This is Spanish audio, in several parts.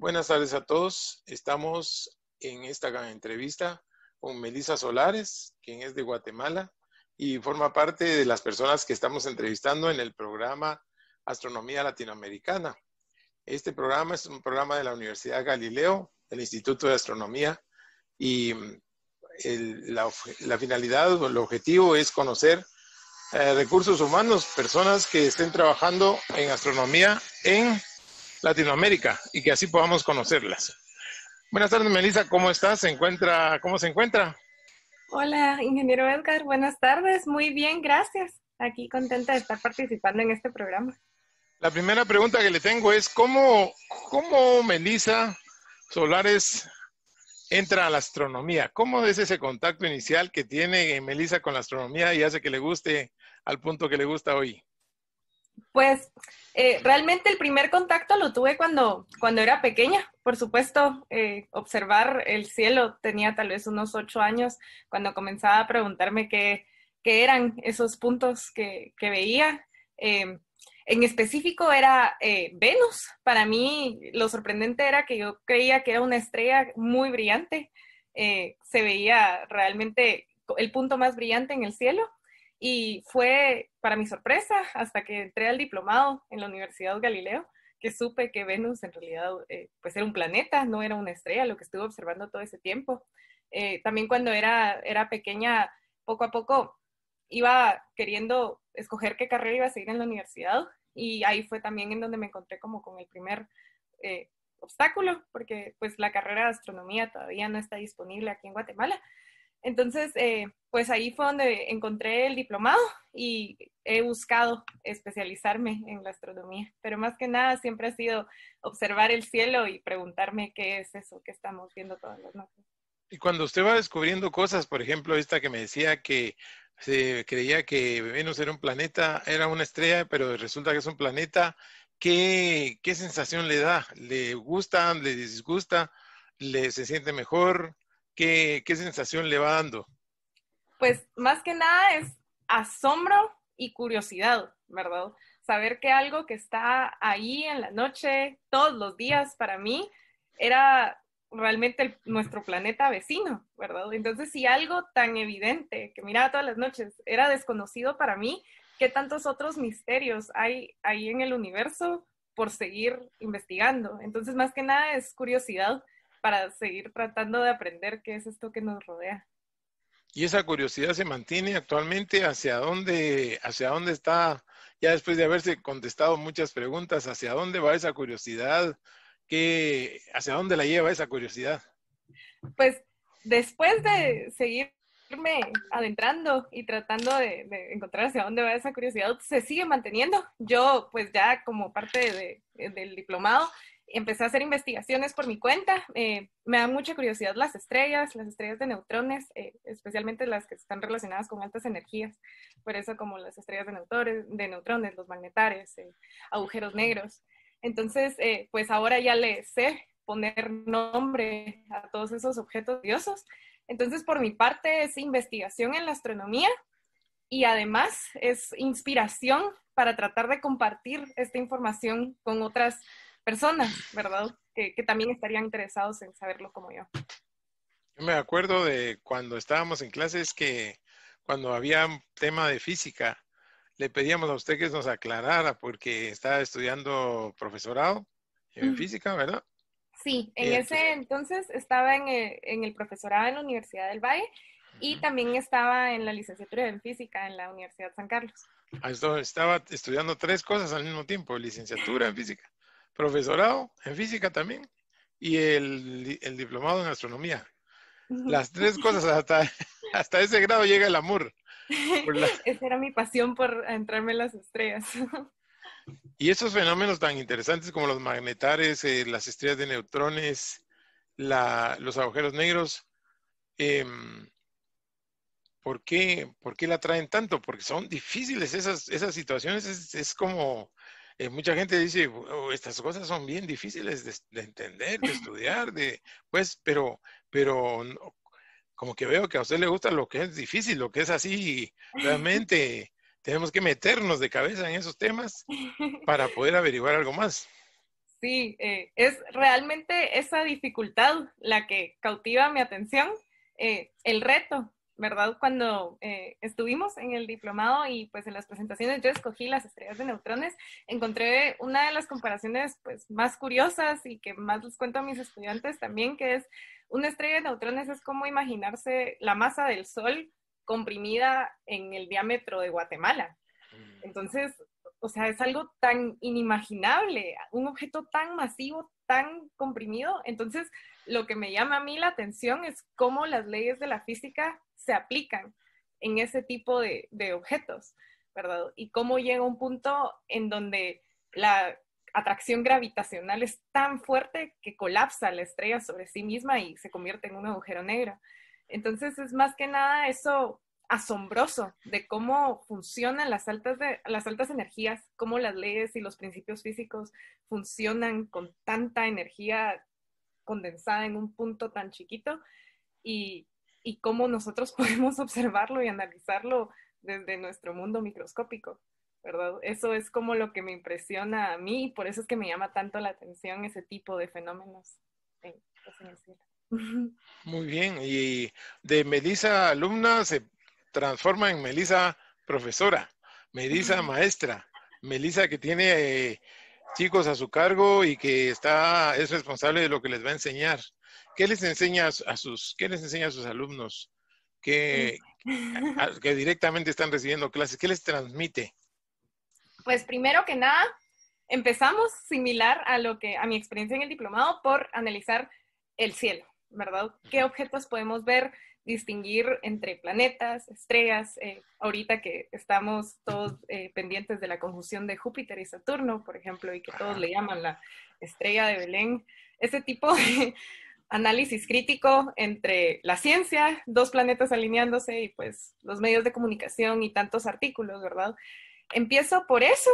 Buenas tardes a todos. Estamos en esta entrevista con Melisa Solares, quien es de Guatemala y forma parte de las personas que estamos entrevistando en el programa Astronomía Latinoamericana. Este programa es un programa de la Universidad Galileo, del Instituto de Astronomía, y mm, la, finalidad o el objetivo es conocer eh, recursos humanos, personas que estén trabajando en astronomía en Latinoamérica y que así podamos conocerlas. Buenas tardes, melisa ¿cómo estás? ¿Se encuentra, ¿Cómo se encuentra? Hola, ingeniero Edgar, buenas tardes. Muy bien, gracias. Aquí contenta de estar participando en este programa. La primera pregunta que le tengo es, ¿cómo, cómo Melissa Solares entra a la astronomía? ¿Cómo es ese contacto inicial que tiene Melissa con la astronomía y hace que le guste al punto que le gusta hoy? Pues eh, realmente el primer contacto lo tuve cuando, era pequeña, por supuesto, eh, observar el cielo, tenía tal vez unos ocho años cuando comenzaba a preguntarme qué, qué eran esos puntos que, que veía. Em, en específico era eh, Venus. Para mí lo sorprendente era que yo creía que era una estrella muy brillante. se veía realmente el punto más brillante en el cielo y fue, para mi sorpresa, hasta que entré al diplomado en la Universidad Galileo, que supe que Venus en realidad eh, pues era un planeta, no era una estrella, lo que estuve observando todo ese tiempo. Eh, también cuando era, era pequeña, poco a poco iba queriendo escoger qué carrera iba a seguir en la universidad y ahí fue también en donde me encontré como con el primer eh, obstáculo, porque pues la carrera de astronomía todavía no está disponible aquí en Guatemala. Entonces, eh, pues ahí fue donde encontré el diplomado y he buscado especializarme en la astronomía, pero más que nada siempre ha sido observar el cielo y preguntarme qué es eso que estamos viendo todas las noches. Y cuando usted va descubriendo cosas, por ejemplo, esta que me decía que se creía que Venus era un planeta, era una estrella, pero resulta que es un planeta, ¿qué, qué sensación le da? ¿Le gusta? ¿Le disgusta? ¿Le se siente mejor? qué, sensación le va dando? Pues más que nada es asombro y curiosidad, ¿verdad? Saber que algo que está ahí en la noche, todos los días para mí, era realmente nuestro planeta vecino, ¿verdad? Entonces, si algo tan evidente que miraba todas las noches era desconocido para mí, ¿qué tantos otros misterios hay ahí en el universo por seguir investigando? Entonces, más que nada es curiosidad para seguir tratando de aprender qué es esto que nos rodea. Y esa curiosidad se mantiene actualmente hacia dónde, hacia dónde está, ya después de haberse contestado muchas preguntas, hacia dónde va esa curiosidad, ¿Qué, hacia dónde la lleva esa curiosidad. Pues después de seguirme adentrando y tratando de, encontrar hacia dónde va esa curiosidad, se sigue manteniendo. Yo, pues ya como parte del diplomado, empecé a hacer investigaciones por mi cuenta. Eh, me da mucha curiosidad las estrellas, las estrellas de neutrones, eh, especialmente las que están relacionadas con altas energías. Por eso como las estrellas de, neutrones, de neutrones los magnetares, eh, agujeros negros. Entonces, pues ahora ya le sé poner nombre a todos esos objetos diosos. Entonces, por mi parte, es investigación en la astronomía y además es inspiración para tratar de compartir esta información con otras personas personas, ¿verdad? Que, también estarían interesados en saberlo como yo. Yo me acuerdo de cuando estábamos en clases que cuando había un tema de física, le pedíamos a usted que nos aclarara porque estaba estudiando profesorado en física, ¿verdad? Sí, en ese entonces estaba en el, profesorado en la Universidad del Valle y también estaba en la licenciatura en física en la Universidad San Carlos. Ah, estaba estudiando tres cosas al mismo tiempo, licenciatura en física profesorado en física también y el, diplomado en astronomía. Las tres cosas, hasta, ese grado llega el amor. Esa era mi pasión por entrarme en las estrellas. Y esos fenómenos tan interesantes como los magnetares, eh, las estrellas de neutrones, los agujeros negros, em, ¿por, qué, la traen tanto? Porque son difíciles esas, esas situaciones, es como eh, mucha gente dice, oh, estas cosas son bien difíciles de, entender, de estudiar, de, pues, pero, pero como que veo que a usted le gusta lo que es difícil, lo que es así, realmente tenemos que meternos de cabeza en esos temas para poder averiguar algo más. Sí, eh, es realmente esa dificultad la que cautiva mi atención, eh, el reto, ¿verdad? Cuando eh, estuvimos en el diplomado y pues en las presentaciones yo escogí las estrellas de neutrones, encontré una de las comparaciones pues más curiosas y que más les cuento a mis estudiantes también, que es una estrella de neutrones es como imaginarse la masa del Sol comprimida en el diámetro de Guatemala. Mm. Entonces, o sea, es algo tan inimaginable, un objeto tan masivo, tan comprimido. Entonces, lo que me llama a mí la atención es cómo las leyes de la física se aplican en ese tipo de, objetos, ¿verdad? Y cómo llega un punto en donde la atracción gravitacional es tan fuerte que colapsa la estrella sobre sí misma y se convierte en un agujero negro. Entonces, es más que nada eso asombroso de cómo funcionan las altas, de, las altas energías, cómo las leyes y los principios físicos funcionan con tanta energía condensada en un punto tan chiquito y, y cómo nosotros podemos observarlo y analizarlo desde nuestro mundo microscópico, ¿verdad? Eso es como lo que me impresiona a mí y por eso es que me llama tanto la atención ese tipo de fenómenos Muy bien, y de Melissa alumna se transforma en Melisa profesora, Melisa maestra, Melisa que tiene eh, chicos a su cargo y que está, es responsable de lo que les va a enseñar. ¿Qué les enseña a sus, qué les enseña a sus alumnos? Que, que directamente están recibiendo clases, ¿qué les transmite? Pues primero que nada, empezamos similar a lo que a mi experiencia en el diplomado por analizar el cielo. ¿verdad? ¿Qué objetos podemos ver, distinguir entre planetas, estrellas? Eh, ahorita que estamos todos eh, pendientes de la conjunción de Júpiter y Saturno, por ejemplo, y que todos le llaman la estrella de Belén, ese tipo de análisis crítico entre la ciencia, dos planetas alineándose y pues los medios de comunicación y tantos artículos, ¿verdad? Empiezo por eso,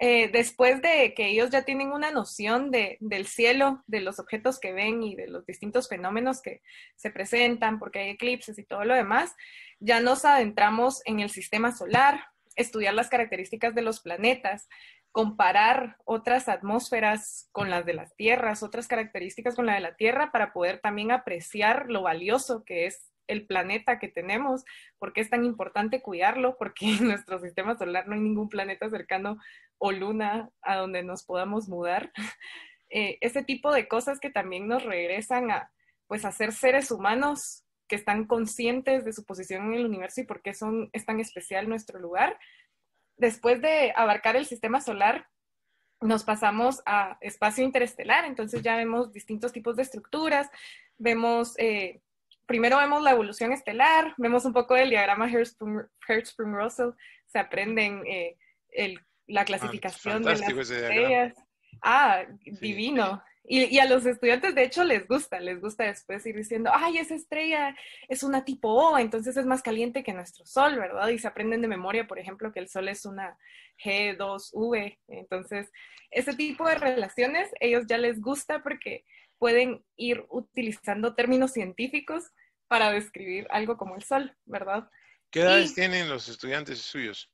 eh, después de que ellos ya tienen una noción del cielo, de los objetos que ven y de los distintos fenómenos que se presentan, porque hay eclipses y todo lo demás, ya nos adentramos en el sistema solar, estudiar las características de los planetas, comparar otras atmósferas con las de las tierras, otras características con la de la tierra, para poder también apreciar lo valioso que es el planeta que tenemos, por qué es tan importante cuidarlo, porque en nuestro sistema solar no hay ningún planeta cercano o luna a donde nos podamos mudar. Eh, ese tipo de cosas que también nos regresan a, pues, ser seres humanos que están conscientes de su posición en el universo y por qué son, es tan especial nuestro lugar. Después de abarcar el sistema solar, nos pasamos a espacio interestelar, entonces ya vemos distintos tipos de estructuras, vemos eh, primero vemos la evolución estelar, vemos un poco del diagrama Hertzsprung-Russell, se aprenden eh, la ah, clasificación de las estrellas. Ah, divino. Y, y, a los estudiantes, de hecho, les gusta, les gusta después ir diciendo, ay, esa estrella es una tipo O, entonces es más caliente que nuestro Sol, ¿verdad? Y se aprenden de memoria, por ejemplo, que el Sol es una G2V. Entonces, ese tipo de relaciones, ellos ya les gusta porque pueden ir utilizando términos científicos para describir algo como el sol, ¿verdad? ¿Qué edades tienen los estudiantes suyos?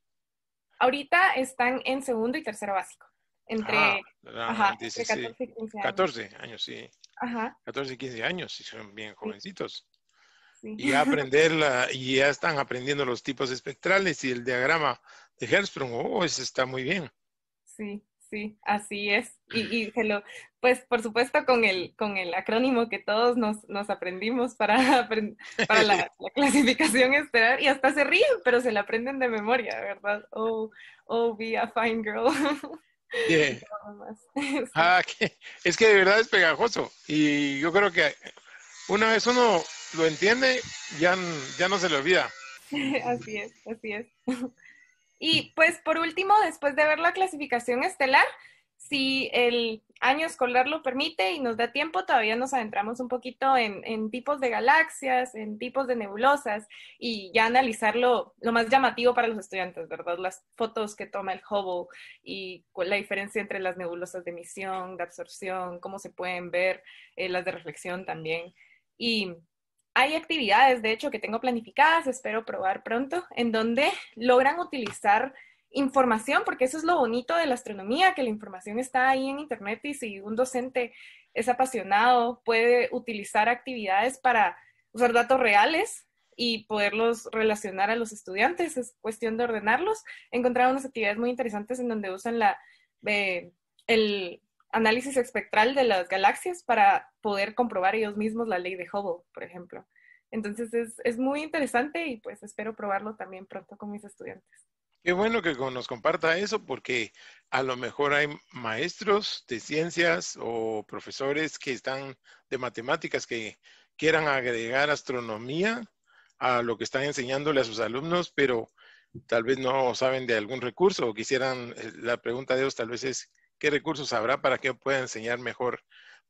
Ahorita están en segundo y tercero básico. Entre, 14 ah, y 15 años. 14 años, sí. Ajá. 14 y 15 años, y son bien jovencitos. Y ya aprender y ya están aprendiendo los tipos espectrales y el diagrama de Hertzsprung. Oh, eso está muy bien. Sí. Sí, así es. Y, pues por supuesto con el, con el acrónimo que todos nos, nos aprendimos para, para la, clasificación esperar, y hasta se ríen, pero se la aprenden de memoria, ¿verdad? Oh, oh, be a fine girl. Ah, es que de verdad es pegajoso y yo creo que una vez uno lo entiende, ya, ya no se le olvida. Así es, así es. Y pues por último, después de ver la clasificación estelar, si el año escolar lo permite y nos da tiempo, todavía nos adentramos un poquito en, tipos de galaxias, en tipos de nebulosas y ya analizar lo, más llamativo para los estudiantes, ¿verdad? Las fotos que toma el Hubble y la diferencia entre las nebulosas de emisión, de absorción, cómo se pueden ver, eh, las de reflexión también. Y hay actividades, de hecho, que tengo planificadas, espero probar pronto, en donde logran utilizar información, porque eso es lo bonito de la astronomía, que la información está ahí en Internet y si un docente es apasionado, puede utilizar actividades para usar datos reales y poderlos relacionar a los estudiantes, es cuestión de ordenarlos. He encontrado unas actividades muy interesantes en donde usan la, eh, el, análisis espectral de las galaxias para poder comprobar ellos mismos la ley de Hubble, por ejemplo. Entonces es, es muy interesante y pues espero probarlo también pronto con mis estudiantes. Qué bueno que nos comparta eso porque a lo mejor hay maestros de ciencias o profesores que están de matemáticas que quieran agregar astronomía a lo que están enseñándole a sus alumnos, pero tal vez no saben de algún recurso o quisieran, eh, la pregunta de ellos tal vez es, qué recursos habrá para que pueda enseñar mejor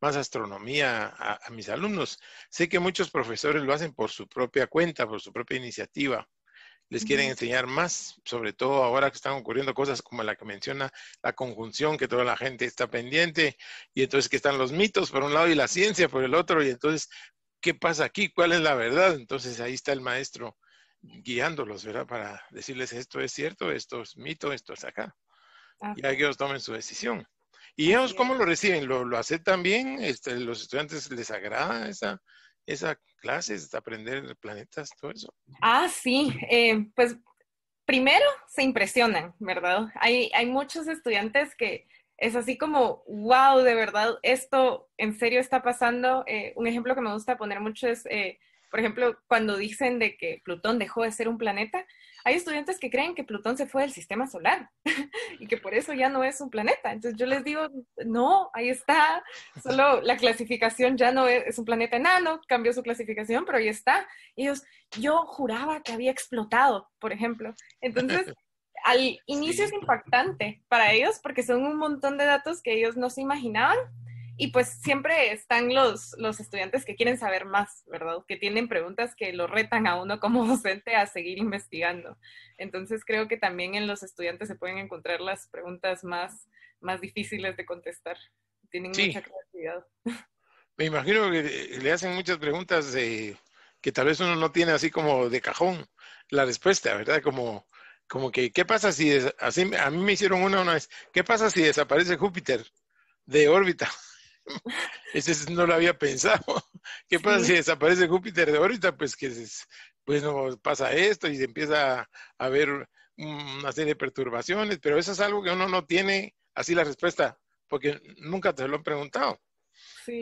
más astronomía a, mis alumnos. Sé que muchos profesores lo hacen por su propia cuenta, por su propia iniciativa. Les quieren enseñar más, sobre todo ahora que están ocurriendo cosas como la que menciona la conjunción, que toda la gente está pendiente, y entonces que están los mitos por un lado y la ciencia por el otro, y entonces, ¿qué pasa aquí? ¿Cuál es la verdad? Entonces ahí está el maestro guiándolos, ¿verdad? Para decirles esto es cierto, esto es mito, esto es acá. Y ah. Ya que ellos tomen su decisión. ¿Y ellos cómo lo reciben? ¿Lo, lo aceptan bien? Este, ¿Los estudiantes les agrada esa, esa clase de este, aprender planetas, todo eso? Ah, sí. Eh, pues primero se impresionan, ¿verdad? Hay, muchos estudiantes que es así como, wow, de verdad, esto en serio está pasando. Eh, un ejemplo que me gusta poner mucho es, eh, por ejemplo, cuando dicen de que Plutón dejó de ser un planeta, hay estudiantes que creen que Plutón se fue del sistema solar y que por eso ya no es un planeta. Entonces yo les digo, no, ahí está, solo la clasificación ya no es, un planeta enano, cambió su clasificación, pero ahí está. ellos, yo juraba que había explotado, por ejemplo. Entonces... Al inicio es impactante para ellos porque son un montón de datos que ellos no se imaginaban, y pues siempre están los, los estudiantes que quieren saber más, ¿verdad? Que tienen preguntas que lo retan a uno como docente a seguir investigando. Entonces creo que también en los estudiantes se pueden encontrar las preguntas más, más difíciles de contestar. Tienen mucha creatividad. Me imagino que le hacen muchas preguntas que tal vez uno no tiene así como de cajón la respuesta, ¿verdad? Como, como que, ¿qué pasa si, así, a mí me hicieron una una vez, ¿qué pasa si desaparece Júpiter de órbita? Ese no lo había pensado. ¿Qué pasa si desaparece Júpiter de ahorita Pues que pues no pasa esto y se empieza a ver una serie de perturbaciones, pero eso es algo que uno no tiene así la respuesta, porque nunca te lo han preguntado. Sí,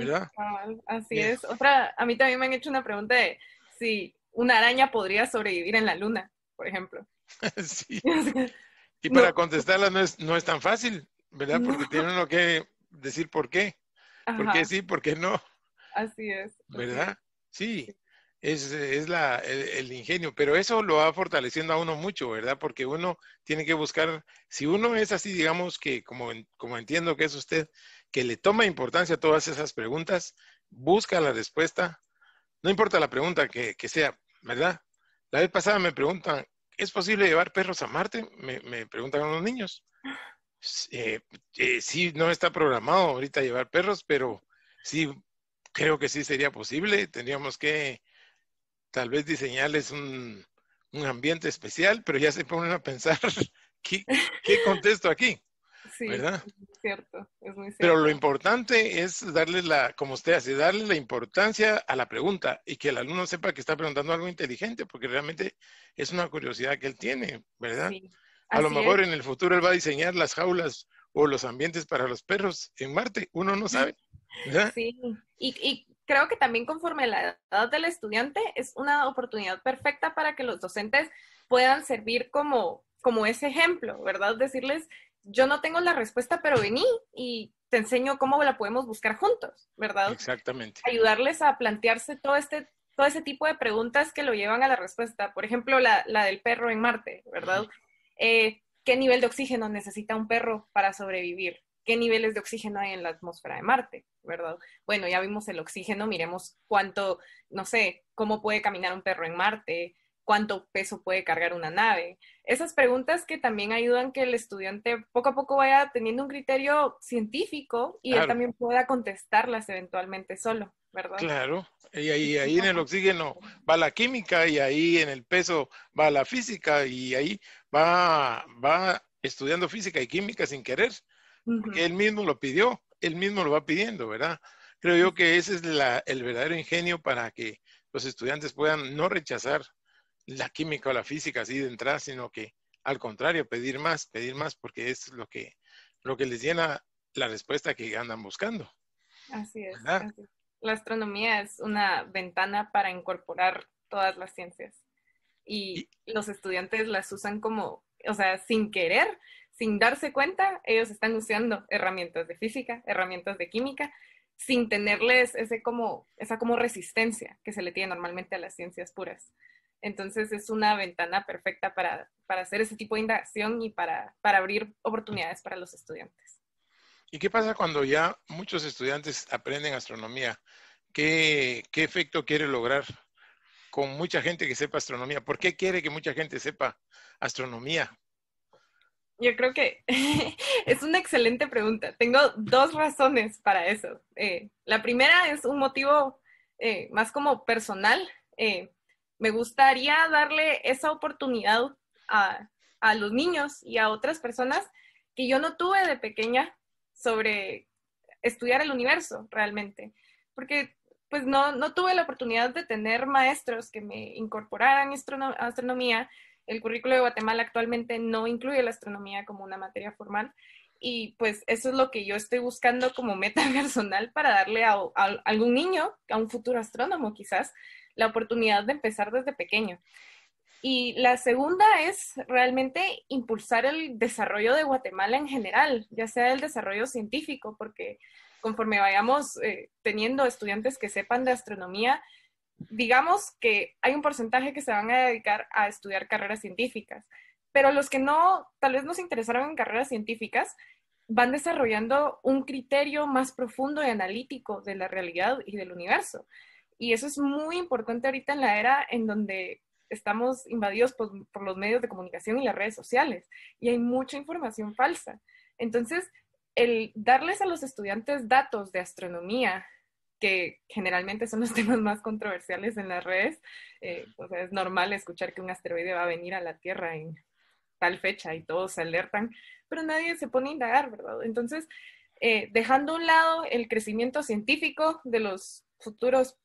así es. Otra, a mí también me han hecho una pregunta de si una araña podría sobrevivir en la luna, por ejemplo. Y para contestarla no es, no es tan fácil, ¿verdad? Porque tiene uno que decir por qué. Porque ¿Por qué sí? ¿Por qué no? Así es. ¿Verdad? Sí. Es, el, ingenio, pero eso lo va fortaleciendo a uno mucho, ¿verdad? Porque uno tiene que buscar, si uno es así, digamos que como, como entiendo que es usted, que le toma importancia a todas esas preguntas, busca la respuesta, no importa la pregunta que, sea, ¿verdad? La vez pasada me preguntan, ¿es posible llevar perros a Marte? Me, me preguntan los niños. Eh, eh, sí, no está programado ahorita llevar perros, pero sí, creo que sí sería posible. Tendríamos que tal vez diseñarles un, un ambiente especial, pero ya se ponen a pensar qué, qué contesto aquí. Sí, ¿verdad? cierto, Pero lo importante es darle la, como usted hace, darle la importancia a la pregunta y que el alumno sepa que está preguntando algo inteligente, porque realmente es una curiosidad que él tiene, ¿verdad? A lo mejor en el futuro él va a diseñar las jaulas o los ambientes para los perros en Marte, uno no sabe. Sí, y, creo que también conforme la edad del estudiante es una oportunidad perfecta para que los docentes puedan servir como, como ese ejemplo, ¿verdad? Decirles, yo no tengo la respuesta, pero vení y te enseño cómo la podemos buscar juntos, ¿verdad? Exactamente. Ayudarles a plantearse todo este todo ese tipo de preguntas que lo llevan a la respuesta. Por ejemplo, la, del perro en Marte, ¿verdad? Eh, qué nivel de oxígeno necesita un perro para sobrevivir, qué niveles de oxígeno hay en la atmósfera de Marte, ¿verdad? Bueno, ya vimos el oxígeno, miremos cuánto, no sé, cómo puede caminar un perro en Marte, cuánto peso puede cargar una nave. Esas preguntas que también ayudan que el estudiante poco a poco vaya teniendo un criterio científico y él también pueda contestarlas eventualmente solo. Claro, y ahí, en el pues, oxígeno va la química y ahí en el peso va la física y ahí va, va estudiando física y química sin querer, porque él mismo lo pidió, él mismo lo va pidiendo, ¿verdad? Creo yo que ese es el verdadero ingenio para que los estudiantes puedan no rechazar la química o la física así de entrada, sino que al contrario, pedir más, pedir más, porque es lo que, lo que les llena la respuesta que andan buscando. Así Así es la astronomía es una ventana para incorporar todas las ciencias y los estudiantes las usan como, o sea, sin querer, sin darse cuenta, ellos están usando herramientas de física, herramientas de química, sin tenerles esa como resistencia que se le tiene normalmente a las ciencias puras. Entonces es una ventana perfecta para, hacer ese tipo de indagación y para abrir oportunidades para los estudiantes. ¿Y qué pasa cuando ya muchos estudiantes aprenden astronomía? ¿Qué, efecto quiere lograr con mucha gente que sepa astronomía? ¿Por qué quiere que mucha gente sepa astronomía? Yo creo que es una excelente pregunta. Tengo dos razones para eso. Eh, la primera es un motivo eh, más como personal. Eh, me gustaría darle esa oportunidad a, a, los niños y a otras personas que yo no tuve de pequeña sobre estudiar el universo realmente, porque pues no, tuve la oportunidad de tener maestros que me incorporaran astronomía. El currículo de Guatemala actualmente no incluye la astronomía como una materia formal y pues eso es lo que yo estoy buscando como meta personal para darle a algún niño, a un futuro astrónomo quizás, la oportunidad de empezar desde pequeño. Y la segunda es realmente impulsar el desarrollo de Guatemala en general, ya sea el desarrollo científico, porque conforme vayamos eh, teniendo estudiantes que sepan de astronomía, digamos que hay un porcentaje que se van a dedicar a estudiar carreras científicas, pero los que no, tal vez no se interesaron en carreras científicas, van desarrollando un criterio más profundo y analítico de la realidad y del universo. Y eso es muy importante ahorita en la era en donde estamos invadidos por, los medios de comunicación y las redes sociales y hay mucha información falsa. Entonces, el darles a los estudiantes datos de astronomía, que generalmente son los temas más controversiales en las redes, eh, es normal escuchar que un asteroide va a venir a la Tierra en tal fecha y todos se alertan, pero nadie se pone a indagar, ¿verdad? Entonces, eh, dejando a un lado el crecimiento científico de los futuros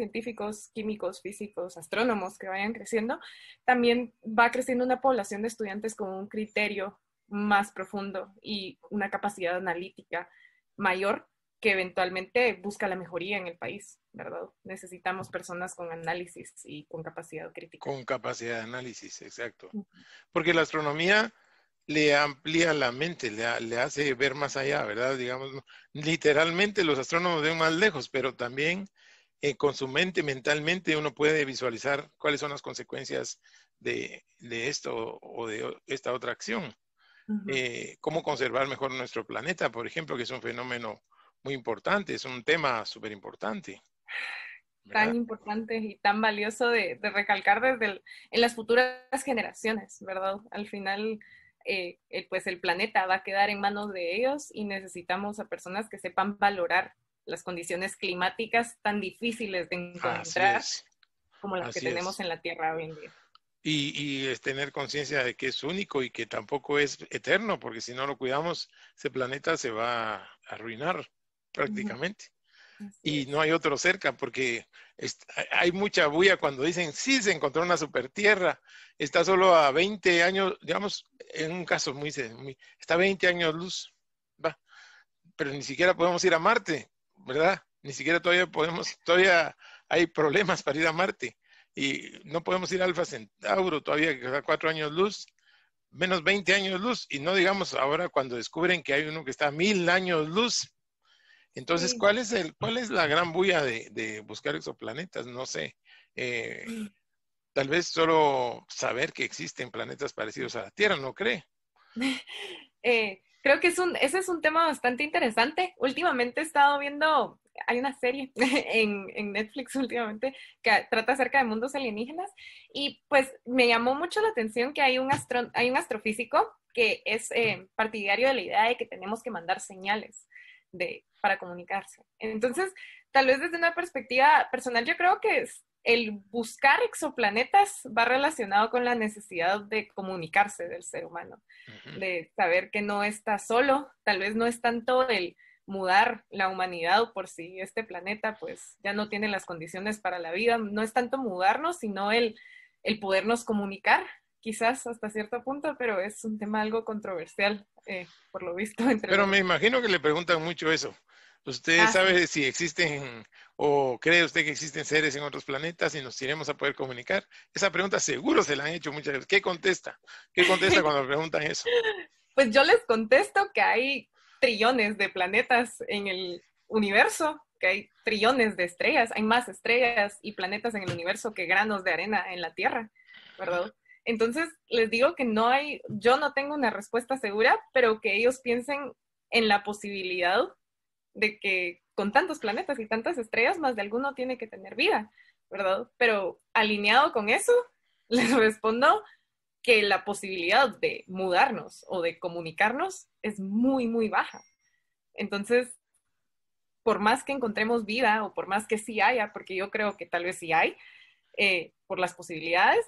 científicos, químicos, físicos, astrónomos que vayan creciendo, también va creciendo una población de estudiantes con un criterio más profundo y una capacidad analítica mayor que eventualmente busca la mejoría en el país, ¿verdad? Necesitamos personas con análisis y con capacidad crítica. Con capacidad de análisis, exacto. Porque la astronomía le amplía la mente, le, hace ver más allá, ¿verdad? Digamos, literalmente los astrónomos ven más lejos, pero también eh, con su mente, mentalmente, uno puede visualizar cuáles son las consecuencias de, esto o de esta otra acción. Eh, cómo conservar mejor nuestro planeta, por ejemplo, que es un fenómeno muy importante, es un tema súper importante. tan importante y tan valioso de, recalcar desde en las futuras generaciones, ¿verdad? Al final, eh, pues el planeta va a quedar en manos de ellos y necesitamos a personas que sepan valorar las condiciones climáticas tan difíciles de encontrar como las que tenemos en la Tierra hoy en día. Y, es tener conciencia de que es único y que tampoco es eterno, porque si no lo cuidamos, ese planeta se va a arruinar prácticamente. Y no hay otro cerca, porque hay mucha bulla cuando dicen, sí, se encontró una super tierra, está solo a 20 años, digamos, en un caso muy, muy está a 20 años luz, va, pero ni siquiera podemos ir a Marte, ¿verdad? Ni siquiera todavía podemos, todavía hay problemas para ir a Marte y no podemos ir a Alfa Centauro todavía, que está cuatro años luz, menos 20 años luz, y no digamos ahora cuando descubren que hay uno que está a mil años luz. Entonces, ¿cuál es, el, ¿cuál es la gran bulla de, de buscar exoplanetas? No sé. Eh, tal vez solo saber que existen planetas parecidos a la Tierra, ¿no cree? Eh, creo que es un, ese es un tema bastante interesante. Últimamente he estado viendo, hay una serie en, en, Netflix últimamente que trata acerca de mundos alienígenas y pues me llamó mucho la atención que hay un, hay un astrofísico que es eh, partidario de la idea de que tenemos que mandar señales de, para comunicarse. Entonces, tal vez desde una perspectiva personal, yo creo que es, el buscar exoplanetas va relacionado con la necesidad de comunicarse del ser humano, de saber que no está solo, tal vez no es tanto el mudar la humanidad por si este planeta pues ya no tiene las condiciones para la vida, no es tanto mudarnos, sino el, el podernos comunicar, quizás hasta cierto punto, pero es un tema algo controversial, eh, por lo visto. pero me imagino que le preguntan mucho eso. ¿Usted ah, sabe si existen o cree usted que existen seres en otros planetas y nos iremos a poder comunicar? Esa pregunta seguro se la han hecho muchas veces. ¿Qué contesta? ¿Qué contesta cuando preguntan eso? Pues yo les contesto que hay trillones de planetas en el universo, que hay trillones de estrellas, hay más estrellas y planetas en el universo que granos de arena en la Tierra, ¿verdad? Entonces, les digo que no hay, yo no tengo una respuesta segura, pero que ellos piensen en la posibilidad de que con tantos planetas y tantas estrellas, más de alguno tiene que tener vida, ¿verdad? Pero alineado con eso, les respondo que la posibilidad de mudarnos o de comunicarnos es muy, muy baja. Entonces, por más que encontremos vida o por más que sí haya, porque yo creo que tal vez sí hay, eh, por las posibilidades,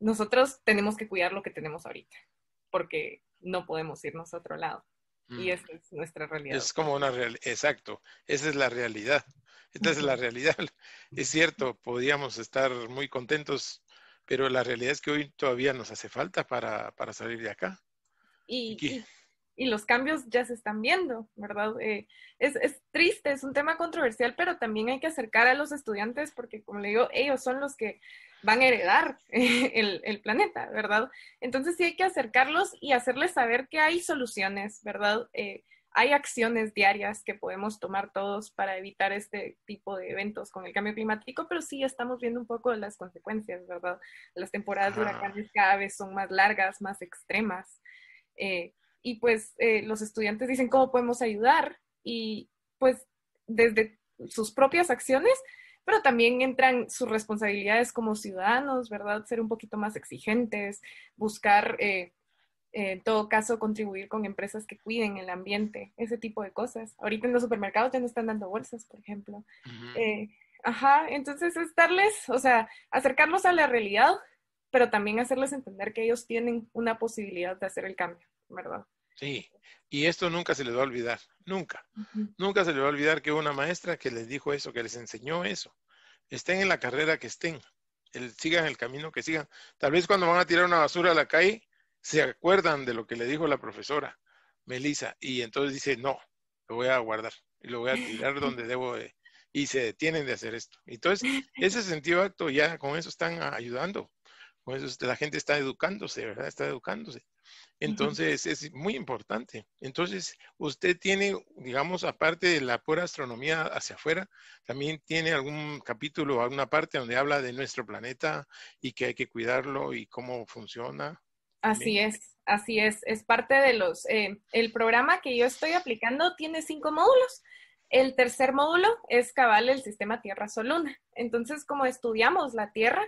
nosotros tenemos que cuidar lo que tenemos ahorita, porque no podemos irnos a otro lado. Y mm. esa es nuestra realidad. Es como una realidad, exacto, esa es la realidad. Esta es la realidad. Es cierto, podíamos estar muy contentos, pero la realidad es que hoy todavía nos hace falta para, salir de acá. Y, y, los cambios ya se están viendo, ¿verdad? Eh, es, es, triste, es un tema controversial, pero también hay que acercar a los estudiantes porque, como le digo, ellos son los que van a heredar el, planeta, ¿verdad? Entonces sí hay que acercarlos y hacerles saber que hay soluciones, ¿verdad? Eh, hay acciones diarias que podemos tomar todos para evitar este tipo de eventos con el cambio climático, pero sí estamos viendo un poco las consecuencias, ¿verdad? Las temporadas de huracanes cada vez son más largas, más extremas. Eh, y pues eh, los estudiantes dicen cómo podemos ayudar y pues desde sus propias acciones pero también entran sus responsabilidades como ciudadanos, ¿verdad? Ser un poquito más exigentes, buscar, eh, en todo caso, contribuir con empresas que cuiden el ambiente, ese tipo de cosas. Ahorita en los supermercados ya no están dando bolsas, por ejemplo. Eh, ajá, entonces es darles, o sea, acercarnos a la realidad, pero también hacerles entender que ellos tienen una posibilidad de hacer el cambio, ¿verdad? Sí, y esto nunca se les va a olvidar, nunca. Nunca se les va a olvidar que una maestra que les dijo eso, que les enseñó eso. Estén en la carrera que estén, el, sigan el camino que sigan. Tal vez cuando van a tirar una basura a la calle, se acuerdan de lo que le dijo la profesora, Melissa, y entonces dice, no, lo voy a guardar y lo voy a tirar donde debo y se detienen de hacer esto. Entonces, ese sentido acto ya con eso están ayudando. Con eso la gente está educándose, ¿verdad? Está educándose. Entonces, es muy importante. Entonces, usted tiene, digamos, aparte de la pura astronomía hacia afuera, también tiene algún capítulo, alguna parte donde habla de nuestro planeta y que hay que cuidarlo y cómo funciona. Así es, así es. Es parte de los, eh, el programa que yo estoy aplicando tiene cinco módulos. El tercer módulo es cabal el sistema Tierra-Sol-Luna. Entonces, como estudiamos la Tierra,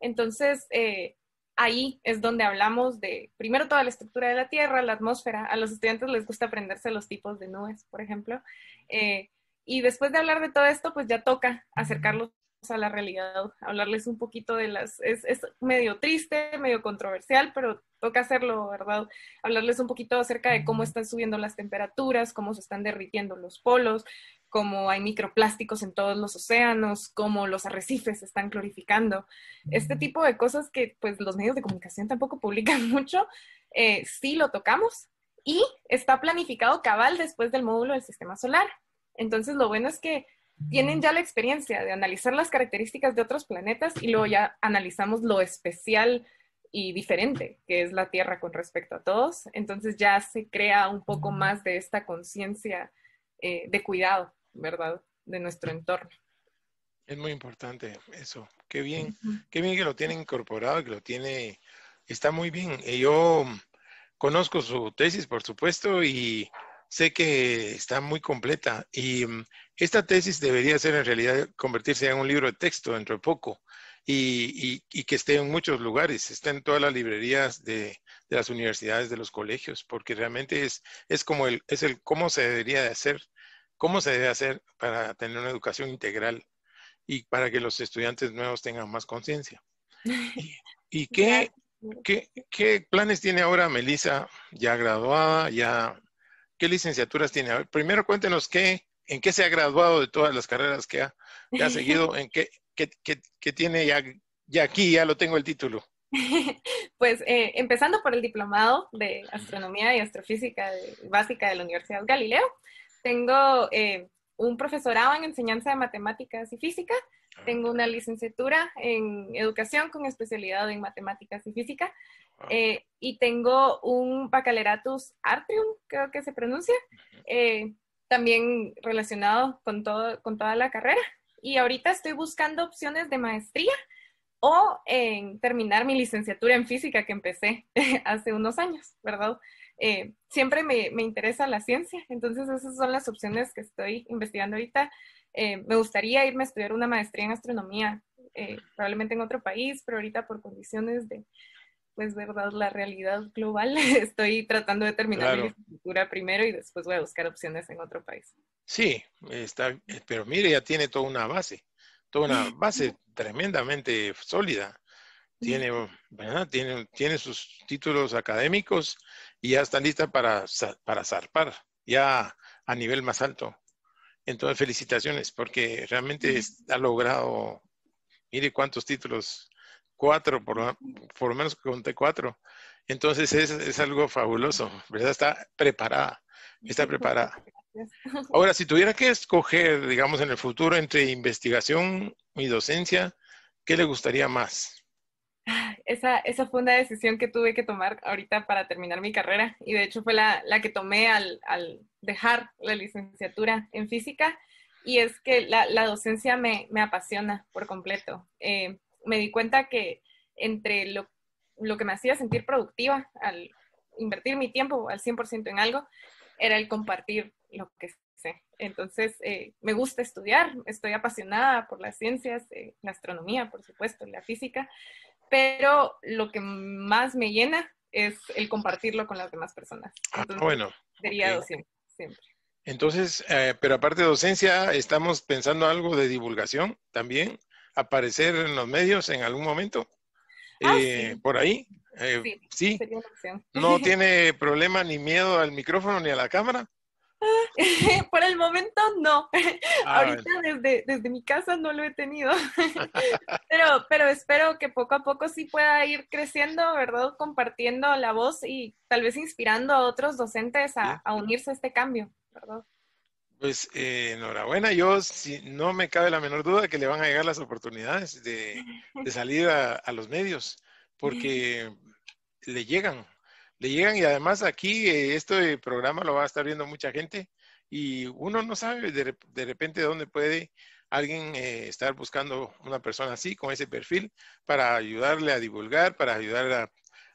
entonces, eh, ahí es donde hablamos de, primero, toda la estructura de la Tierra, la atmósfera. A los estudiantes les gusta aprenderse los tipos de nubes, por ejemplo. Eh, y después de hablar de todo esto, pues ya toca acercarlos a la realidad, hablarles un poquito de las, es, medio triste, medio controversial, pero toca hacerlo, ¿verdad? Hablarles un poquito acerca de cómo están subiendo las temperaturas, cómo se están derritiendo los polos, como hay microplásticos en todos los océanos, como los arrecifes se están clorificando. Este mm. tipo de cosas que pues los medios de comunicación tampoco publican mucho, eh, sí lo tocamos y está planificado cabal después del módulo del sistema solar. Entonces lo bueno es que tienen ya la experiencia de analizar las características de otros planetas y luego ya analizamos lo especial y diferente que es la Tierra con respecto a todos. Entonces ya se crea un poco mm. más de esta conciencia eh, de cuidado ¿verdad? De nuestro entorno. Es muy importante eso. Qué bien, qué bien que lo tiene incorporado, que lo tiene, está muy bien. Eh, yo conozco su tesis, por supuesto, y sé que está muy completa. Y mm, esta tesis debería ser en realidad convertirse en un libro de texto dentro de poco. Y, que esté en muchos lugares, está en todas las librerías de, las universidades, de los colegios, porque realmente es, es como el, es el cómo se debería de hacer ¿Cómo se debe hacer para tener una educación integral y para que los estudiantes nuevos tengan más conciencia? ¿Y qué, planes tiene ahora Melissa, ya graduada, ya qué licenciaturas tiene? primero cuéntenos qué, en qué se ha graduado de todas las carreras que ha, seguido, en qué, tiene ya, ya aquí, ya lo tengo el título. Pues eh, empezando por el diplomado de astronomía y astrofísica básica de la Universidad Galileo, tengo eh, un profesorado en enseñanza de matemáticas y física, ah. tengo una licenciatura en educación con especialidad en matemáticas y física ah. eh, y tengo un bacaleratus artium, creo que se pronuncia, eh, también relacionado con, todo, con toda la carrera. Y ahorita estoy buscando opciones de maestría o en terminar mi licenciatura en física que empecé hace unos años, ¿verdad? Eh, siempre me, interesa la ciencia, entonces esas son las opciones que estoy investigando ahorita. Eh, me gustaría irme a estudiar una maestría en astronomía, eh, probablemente en otro país, pero ahorita por condiciones de, pues, verdad, la realidad global, estoy tratando de terminar mi primero y después voy a buscar opciones en otro país. Sí, está, pero mire, ya tiene toda una base, toda una base tremendamente sólida tiene, tiene, tiene sus títulos académicos y ya está lista para, para zarpar, ya a nivel más alto. Entonces, felicitaciones, porque realmente ha logrado, mire cuántos títulos, cuatro, por, por lo menos conté cuatro. Entonces, es, es algo fabuloso, ¿verdad? Está preparada, está preparada. Ahora, si tuviera que escoger, digamos, en el futuro entre investigación y docencia, ¿qué le gustaría más? esa, esa fue una decisión que tuve que tomar ahorita para terminar mi carrera y de hecho fue la, la que tomé al, al, dejar la licenciatura en física y es que la, la docencia me, me, apasiona por completo. Eh, me di cuenta que entre lo, lo, que me hacía sentir productiva al invertir mi tiempo al 100% en algo era el compartir lo que sé. Entonces, eh, me gusta estudiar, estoy apasionada por las ciencias, eh, la astronomía, por supuesto, la física, pero lo que más me llena es el compartirlo con las demás personas. Ah, bueno. Sería docencia. siempre. Entonces, eh, pero aparte de docencia, ¿estamos pensando algo de divulgación también? ¿Aparecer en los medios en algún momento? Ah, eh, ¿Por ahí? Eh, sí, Sería una opción. ¿No tiene problema ni miedo al micrófono ni a la cámara? Por el momento no. Ah, Ahorita desde, mi casa no lo he tenido. pero, pero espero que poco a poco sí pueda ir creciendo, ¿verdad? Compartiendo la voz y tal vez inspirando a otros docentes a, unirse a este cambio, ¿verdad? Pues eh, enhorabuena, yo si, no me cabe la menor duda que le van a llegar las oportunidades de, de salir a, a los medios, porque le llegan, le llegan y además aquí esto eh, este programa lo va a estar viendo mucha gente y uno no sabe de, de repente dónde puede alguien eh, estar buscando una persona así, con ese perfil, para ayudarle a divulgar, para ayudar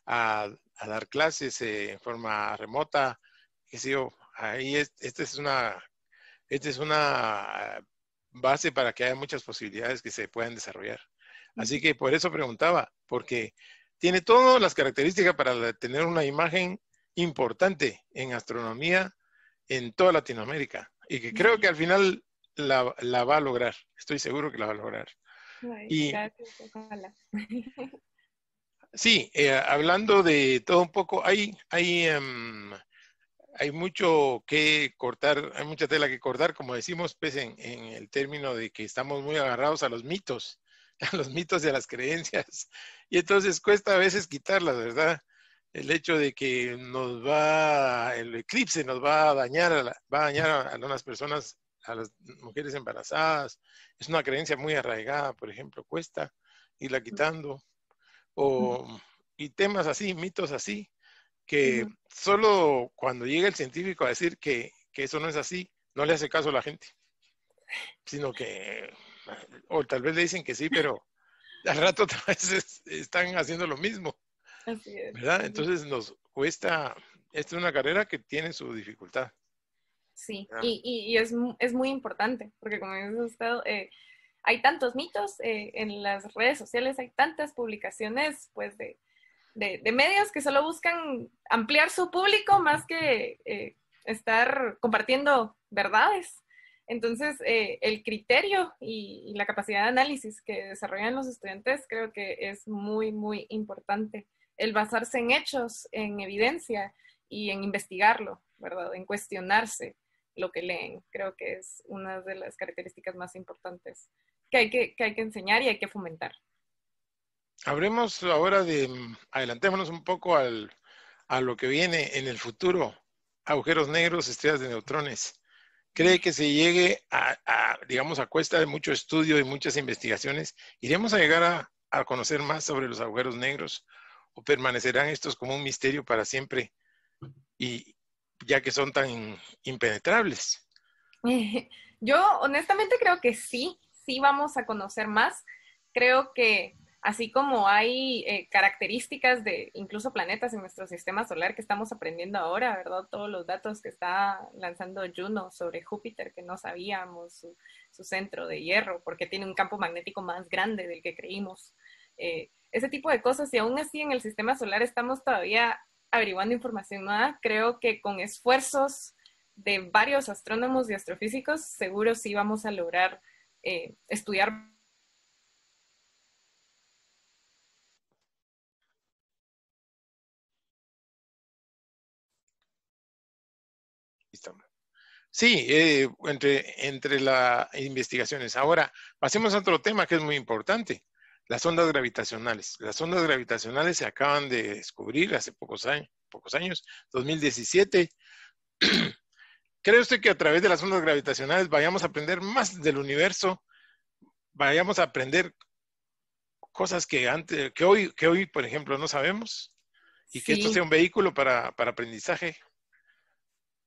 a, a, dar clases eh, en forma remota, qué sé yo. Ahí esta es una, esta es una base para que haya muchas posibilidades que se puedan desarrollar. Así que por eso preguntaba, porque tiene todas las características para tener una imagen importante en astronomía en toda Latinoamérica y que creo que al final la, va a lograr. Estoy seguro que la va a lograr. Sí, eh, hablando de todo un poco, hay, hay, em, hay mucho que cortar, hay mucha tela que cortar, como decimos, pues en, el término de que estamos muy agarrados a los mitos a los mitos y a las creencias. Y entonces cuesta a veces quitarlas, ¿verdad? El hecho de que nos va, el eclipse nos va a dañar, a va dañar a, personas, a las mujeres embarazadas. Es una creencia muy arraigada, por ejemplo, cuesta irla quitando. O, y temas así, mitos así, que solo cuando llega el científico a decir que, que eso no es así, no le hace caso a la gente, sino que o tal vez le dicen que sí, pero al rato otra vez están haciendo lo mismo. Así es. ¿Verdad? Entonces nos cuesta, esta es una carrera que tiene su dificultad. Sí, y, y, es, muy importante, porque como dice usted, eh, hay tantos mitos eh, en las redes sociales, hay tantas publicaciones, pues, de, medios que solo buscan ampliar su público más que eh, estar compartiendo verdades. Entonces, eh, el criterio y, la capacidad de análisis que desarrollan los estudiantes creo que es muy, muy importante. El basarse en hechos, en evidencia y en investigarlo, ¿verdad? En cuestionarse lo que leen, creo que es una de las características más importantes que hay que, enseñar y hay que fomentar. Hablemos ahora de, mm, adelantémonos un poco al, a lo que viene en el futuro, agujeros negros, estrellas de neutrones cree que se llegue a, digamos, a cuesta de mucho estudio y muchas investigaciones, iremos a llegar a, a conocer más sobre los agujeros negros o permanecerán estos como un misterio para siempre y ya que son tan impenetrables. Yo honestamente creo que sí, sí vamos a conocer más. Creo que así como hay eh, características de incluso planetas en nuestro sistema solar que estamos aprendiendo ahora, ¿verdad? Todos los datos que está lanzando Juno sobre Júpiter, que no sabíamos su, centro de hierro, porque tiene un campo magnético más grande del que creímos. Eh, ese tipo de cosas, y aún así en el sistema solar estamos todavía averiguando información nueva, creo que con esfuerzos de varios astrónomos y astrofísicos, seguro sí vamos a lograr eh, estudiar Sí, eh, entre, entre las investigaciones. Ahora, pasemos a otro tema que es muy importante, las ondas gravitacionales. Las ondas gravitacionales se acaban de descubrir hace pocos años, pocos años 2017. ¿Cree usted que a través de las ondas gravitacionales vayamos a aprender más del universo? ¿Vayamos a aprender cosas que antes, que hoy, que hoy por ejemplo, no sabemos? Y que esto sea un vehículo para, para aprendizaje.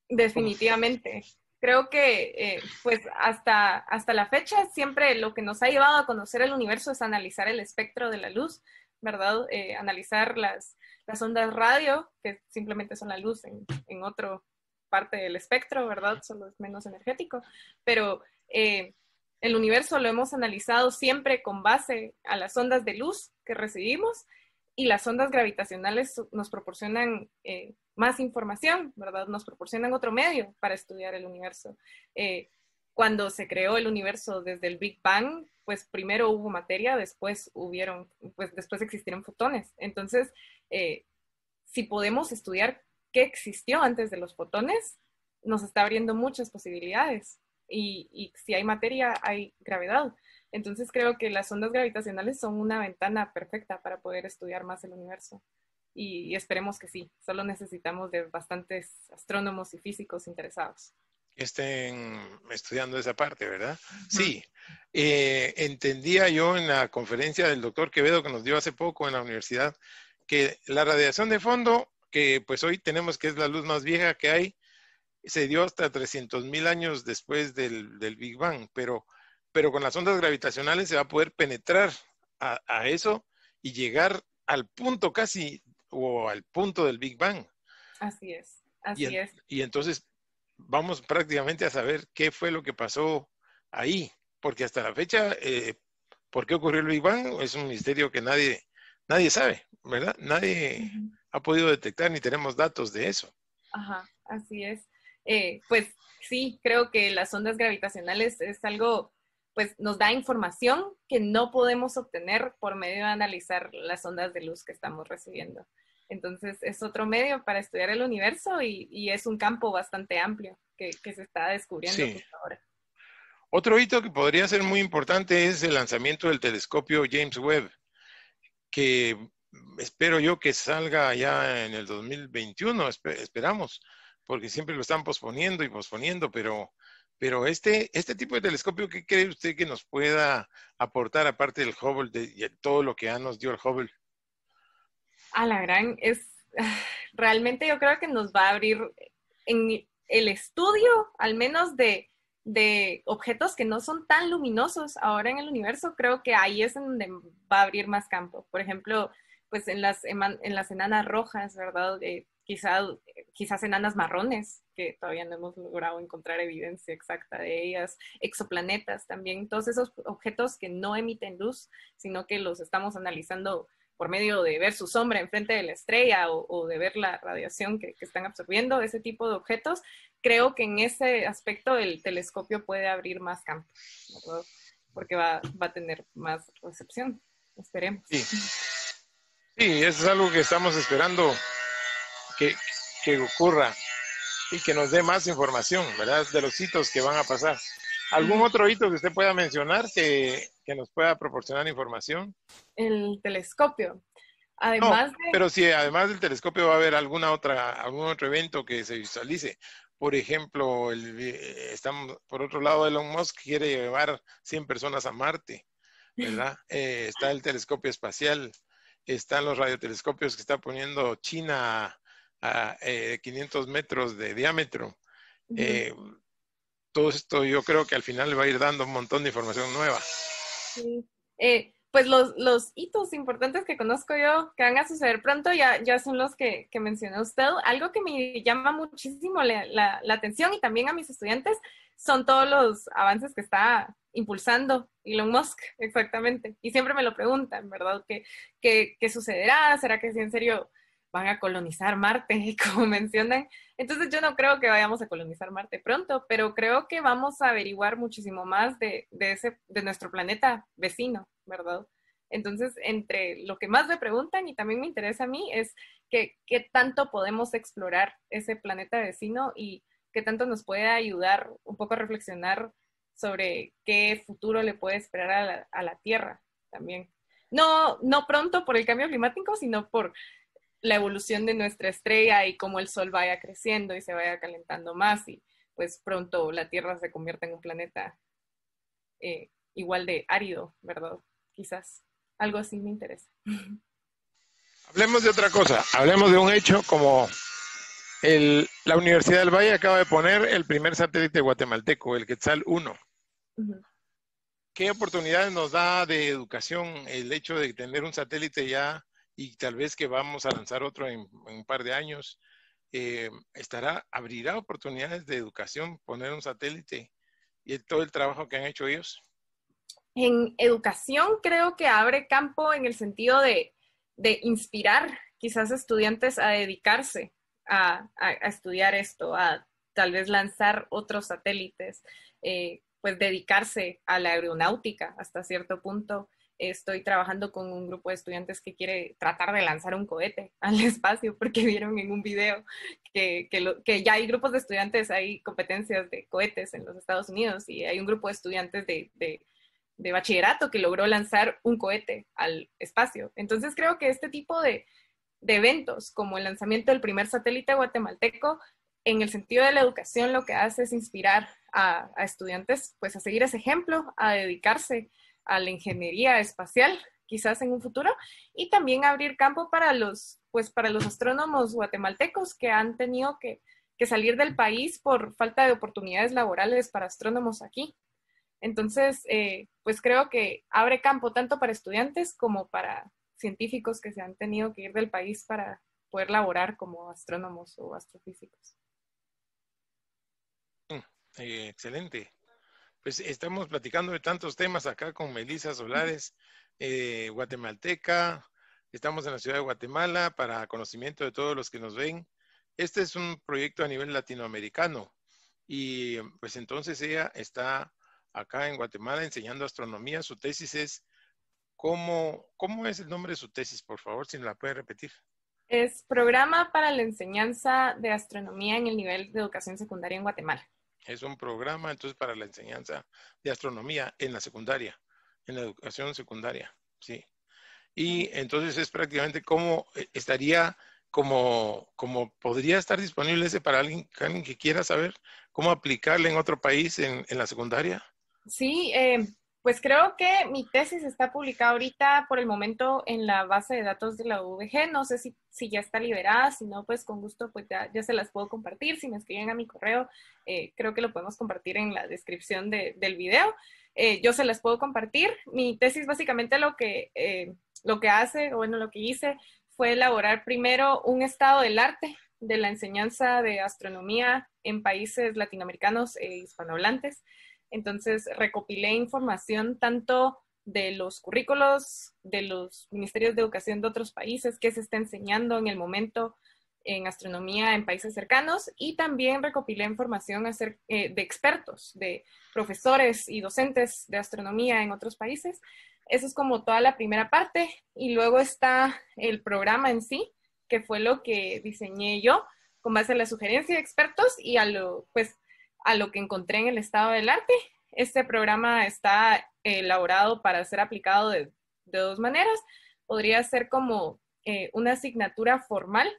Definitivamente. Creo que eh, pues hasta, hasta la fecha siempre lo que nos ha llevado a conocer el universo es analizar el espectro de la luz, ¿verdad? Eh, analizar las, ondas radio, que simplemente son la luz en, en otra parte del espectro, ¿verdad? Solo es menos energético, pero eh, el universo lo hemos analizado siempre con base a las ondas de luz que recibimos y las ondas gravitacionales nos proporcionan eh, más información, ¿verdad? Nos proporcionan otro medio para estudiar el universo. Eh, cuando se creó el universo desde el Big Bang, pues primero hubo materia, después hubieron, pues después existieron fotones. Entonces, eh, si podemos estudiar qué existió antes de los fotones, nos está abriendo muchas posibilidades. y si hay materia, hay gravedad. Entonces creo que las ondas gravitacionales son una ventana perfecta para poder estudiar más el universo. Y, esperemos que sí, solo necesitamos de bastantes astrónomos y físicos interesados. Estén estudiando esa parte, ¿verdad? Sí. Eh, entendía yo en la conferencia del doctor Quevedo que nos dio hace poco en la universidad que la radiación de fondo, que pues hoy tenemos que es la luz más vieja que hay, se dio hasta 300.000 años después del, del Big Bang, pero pero con las ondas gravitacionales se va a poder penetrar a, eso y llegar al punto casi o al punto del Big Bang. Así es, así es. Y entonces vamos prácticamente a saber qué fue lo que pasó ahí, porque hasta la fecha, eh, ¿por qué ocurrió el Big Bang? Es un misterio que nadie, nadie sabe, ¿verdad? Nadie ha podido detectar ni tenemos datos de eso. Ajá, así es. Eh, pues sí, creo que las ondas gravitacionales es algo pues nos da información que no podemos obtener por medio de analizar las ondas de luz que estamos recibiendo. Entonces es otro medio para estudiar el universo y, es un campo bastante amplio que, se está descubriendo ahora. Otro hito que podría ser muy importante es el lanzamiento del telescopio James Webb, que espero yo que salga ya en el 2021, esperamos, porque siempre lo están posponiendo y posponiendo, pero pero este, este tipo de telescopio, ¿qué cree usted que nos pueda aportar aparte del Hubble de, todo lo que ya nos dio el Hubble? A la gran, es realmente yo creo que nos va a abrir en el estudio, al menos de, objetos que no son tan luminosos ahora en el universo, creo que ahí es en donde va a abrir más campo. Por ejemplo, pues en las, en las enanas rojas, ¿verdad? quizás, quizás enanas marrones, que todavía no hemos logrado encontrar evidencia exacta de ellas, exoplanetas también, todos esos objetos que no emiten luz, sino que los estamos analizando por medio de ver su sombra enfrente de la estrella o, de ver la radiación que, están absorbiendo, ese tipo de objetos, creo que en ese aspecto el telescopio puede abrir más campo, porque va, a tener más recepción, esperemos. Sí. sí, eso es algo que estamos esperando que, que ocurra y que nos dé más información, ¿verdad? De los hitos que van a pasar. ¿Algún otro hito que usted pueda mencionar que, que nos pueda proporcionar información? El telescopio. Además Pero si además del telescopio va a haber alguna otra, algún otro evento que se visualice. Por ejemplo, el, eh, estamos, por otro lado, Elon Musk quiere llevar 100 personas a Marte, ¿verdad? Eh, está el telescopio espacial, están los radiotelescopios que está poniendo China 500 eh, metros de diámetro. Eh, todo esto yo creo que al final le va a ir dando un montón de información nueva. Eh, pues los, los, hitos importantes que conozco yo que van a suceder pronto ya, ya son los que, mencionó usted. Algo que me llama muchísimo la, atención y también a mis estudiantes son todos los avances que está impulsando Elon Musk, exactamente. Y siempre me lo preguntan, ¿verdad? ¿Qué, qué sucederá? ¿Será que si en serio van a colonizar Marte, como mencionan. Entonces yo no creo que vayamos a colonizar Marte pronto, pero creo que vamos a averiguar muchísimo más de, de, ese, de nuestro planeta vecino, ¿verdad? Entonces, entre lo que más me preguntan y también me interesa a mí es que, qué tanto podemos explorar ese planeta vecino y qué tanto nos puede ayudar un poco a reflexionar sobre qué futuro le puede esperar a la, a la Tierra también. No, no pronto por el cambio climático, sino por la evolución de nuestra estrella y cómo el Sol vaya creciendo y se vaya calentando más y pues pronto la Tierra se convierta en un planeta eh, igual de árido, ¿verdad? Quizás algo así me interesa. Hablemos de otra cosa, hablemos de un hecho como la Universidad del Valle acaba de poner el primer satélite guatemalteco, el Quetzal 1. ¿Qué oportunidades nos da de educación el hecho de tener un satélite ya y tal vez que vamos a lanzar otro en, un par de años, eh, estará, abrirá oportunidades de educación, poner un satélite y todo el trabajo que han hecho ellos. En educación creo que abre campo en el sentido de, inspirar quizás estudiantes a dedicarse a, estudiar esto, a tal vez lanzar otros satélites, eh, pues dedicarse a la aeronáutica hasta cierto punto estoy trabajando con un grupo de estudiantes que quiere tratar de lanzar un cohete al espacio porque vieron en un video que, ya hay grupos de estudiantes, hay competencias de cohetes en los Estados Unidos y hay un grupo de estudiantes de, bachillerato que logró lanzar un cohete al espacio. Entonces creo que este tipo de, eventos, como el lanzamiento del primer satélite guatemalteco, en el sentido de la educación lo que hace es inspirar a, a estudiantes pues a seguir ese ejemplo, a dedicarse a la ingeniería espacial, quizás en un futuro, y también abrir campo para los, pues, para los astrónomos guatemaltecos que han tenido que, salir del país por falta de oportunidades laborales para astrónomos aquí. Entonces, eh, pues creo que abre campo tanto para estudiantes como para científicos que se han tenido que ir del país para poder laborar como astrónomos o astrofísicos. Mm, eh, excelente pues estamos platicando de tantos temas acá con Melisa Solares, eh, guatemalteca. Estamos en la ciudad de Guatemala para conocimiento de todos los que nos ven. Este es un proyecto a nivel latinoamericano y pues entonces ella está acá en Guatemala enseñando astronomía. Su tesis es, ¿cómo, cómo es el nombre de su tesis, por favor, si me la puede repetir? Es Programa para la Enseñanza de Astronomía en el Nivel de Educación Secundaria en Guatemala. Es un programa entonces para la enseñanza de astronomía en la secundaria, en la educación secundaria, sí. Y entonces es prácticamente como eh, estaría, como, como podría estar disponible ese para alguien, que quiera saber cómo aplicarle en otro país en, en la secundaria. Sí, eh, pues creo que mi tesis está publicada ahorita por el momento en la base de datos de la UVG. No sé si, ya está liberada, si no, pues con gusto pues ya, se las puedo compartir. Si me escriben a mi correo, eh, creo que lo podemos compartir en la descripción del video. Eh, yo se las puedo compartir. Mi tesis básicamente lo que, eh, lo que hace, o bueno, lo que hice fue elaborar primero un estado del arte de la enseñanza de astronomía en países latinoamericanos e hispanohablantes. Entonces, recopilé información tanto de los currículos, de los ministerios de educación de otros países, que se está enseñando en el momento en astronomía en países cercanos y también recopilé información eh, de expertos, de profesores y docentes de astronomía en otros países. Eso es como toda la primera parte y luego está el programa en sí, que fue lo que diseñé yo con base a la sugerencia de expertos y a lo, pues, a lo que encontré en el estado del arte. Este programa está elaborado para ser aplicado de, dos maneras. Podría ser como eh, una asignatura formal